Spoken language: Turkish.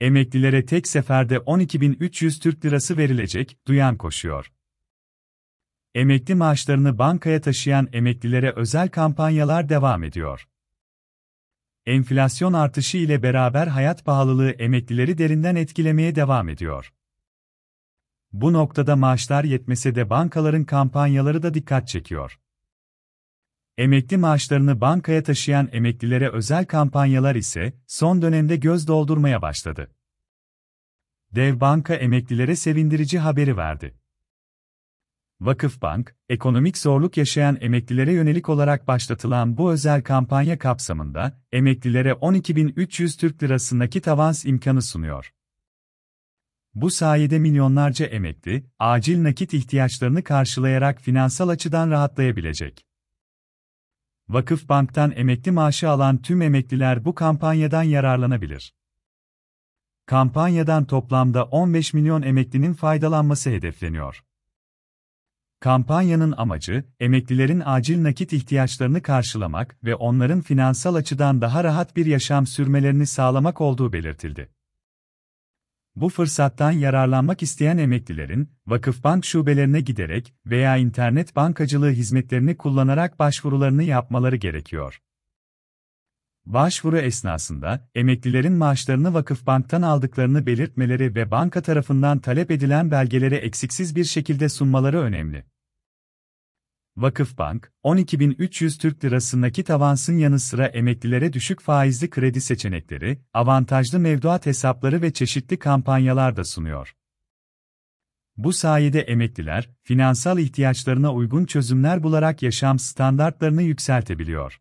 Emeklilere tek seferde 12.300 Türk Lirası verilecek, duyan koşuyor. Emekli maaşlarını bankaya taşıyan emeklilere özel kampanyalar devam ediyor. Enflasyon artışı ile beraber hayat pahalılığı emeklileri derinden etkilemeye devam ediyor. Bu noktada maaşlar yetmese de bankaların kampanyaları da dikkat çekiyor. Emekli maaşlarını bankaya taşıyan emeklilere özel kampanyalar ise son dönemde göz doldurmaya başladı. Dev Banka emeklilere sevindirici haberi verdi. Vakıfbank, ekonomik zorluk yaşayan emeklilere yönelik olarak başlatılan bu özel kampanya kapsamında emeklilere 12.300 Türk Lirası nakit avans imkanı sunuyor. Bu sayede milyonlarca emekli, acil nakit ihtiyaçlarını karşılayarak finansal açıdan rahatlayabilecek. Vakıf Bank'tan emekli maaşı alan tüm emekliler bu kampanyadan yararlanabilir. Kampanyadan toplamda 15 milyon emeklinin faydalanması hedefleniyor. Kampanyanın amacı, emeklilerin acil nakit ihtiyaçlarını karşılamak ve onların finansal açıdan daha rahat bir yaşam sürmelerini sağlamak olduğu belirtildi. Bu fırsattan yararlanmak isteyen emeklilerin, Vakıfbank şubelerine giderek veya internet bankacılığı hizmetlerini kullanarak başvurularını yapmaları gerekiyor. Başvuru esnasında, emeklilerin maaşlarını Vakıfbank'tan aldıklarını belirtmeleri ve banka tarafından talep edilen belgeleri eksiksiz bir şekilde sunmaları önemli. Vakıfbank, 12.300 Türk Lirasındaki nakit yanı sıra emeklilere düşük faizli kredi seçenekleri, avantajlı mevduat hesapları ve çeşitli kampanyalar da sunuyor. Bu sayede emekliler, finansal ihtiyaçlarına uygun çözümler bularak yaşam standartlarını yükseltebiliyor.